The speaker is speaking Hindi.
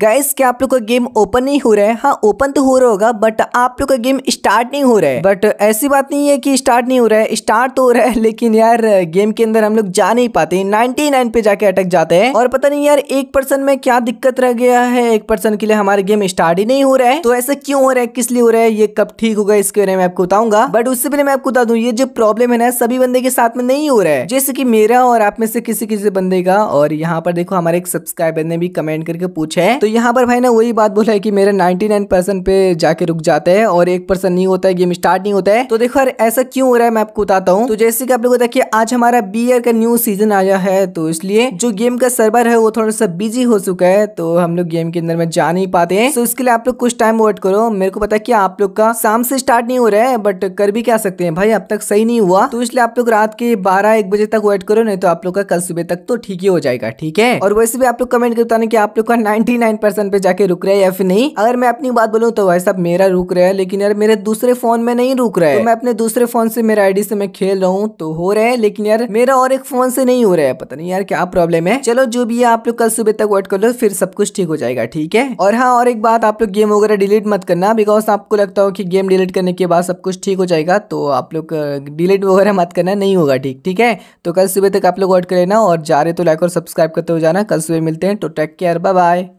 गाइस क्या आप लोग का गेम ओपन नहीं हो रहा है हाँ ओपन तो हो रहा होगा बट आप लोग का गेम स्टार्ट नहीं हो रहा है बट ऐसी बात नहीं है कि स्टार्ट नहीं हो रहा है स्टार्ट तो हो रहा है लेकिन यार गेम के अंदर हम लोग जा नहीं पाते 99 पे जाके अटक जाते हैं और पता नहीं यार एक पर्सन में क्या दिक्कत रह गया है एक पर्सन के लिए हमारे गेम स्टार्ट ही नहीं हो रहा है तो ऐसा क्यों हो रहा है किस लिए हो रहा है ये कब ठीक होगा इसके बारे में आपको बताऊंगा बट उससे पहले मैं आपको बता दूँ ये जो प्रॉब्लम है ना सभी बंदे के साथ में नहीं हो रहा है जैसे की मेरा और आप में से किसी किसी बंदे का और यहाँ पर देखो हमारे एक सब्सक्राइबर ने भी कमेंट करके पूछा है तो तो यहाँ पर भाई ने वही बात बोला है कि मेरे 99 परसेंट पे जाके रुक जाते हैं और एक परसेंट नहीं होता है गेम स्टार्ट नहीं होता है तो देखो यार ऐसा क्यों हो रहा है मैं आपको बताता हूँ तो जैसे कि आप लोगों को देखिए आज हमारा बी का न्यू सीजन आया है तो इसलिए जो गेम का सर्वर है वो थोड़ा सा बिजी हो चुका है तो हम लोग गेम के अंदर में जा नहीं पाते हैं तो इसके लिए आप लोग कुछ टाइम वेट करो मेरे को पता है की आप लोग का शाम से स्टार्ट नहीं हो रहा है बट कर भी क्या सकते हैं भाई अब तक सही नहीं हुआ तो इसलिए आप लोग रात के बारह एक बजे तक वेट करो नहीं तो आप लोग का कल सुबह तक तो ठीक ही हो जाएगा ठीक है और वैसे भी आप लोग कमेंट कर बताने की आप लोग का नाइनटी सेकंड पर्सन पे जाके रुक रहा है या फिर नहीं अगर मैं अपनी बात बोलूँ तो भाई साहब मेरा रुक रहा है लेकिन यार मेरे दूसरे फोन में नहीं रुक रहा है तो मैं अपने दूसरे फोन से मेरा आईडी से मैं खेल रहा हूँ तो हो रहा है लेकिन यार मेरा और एक फोन से नहीं हो रहा है पता नहीं यार क्या प्रॉब्लम है चलो जो भी है आप लोग कल सुबह तक वेट कर लो फिर सब कुछ ठीक हो जाएगा ठीक है और हाँ और एक बात आप लोग गेम वगैरह डिलीट मत करना बिकॉज आपको लगता हो कि गेम डिलीट करने के बाद सब कुछ ठीक हो जाएगा तो आप लोग डिलीट वगैरह मत करना नहीं होगा ठीक ठीक है तो कल सुबह तक आप लोग वेट कर लेना और जा रहे तो लाइक और सब्सक्राइब करते हो जाना कल सुबह मिलते हैं तो टेक केयर बाय बाय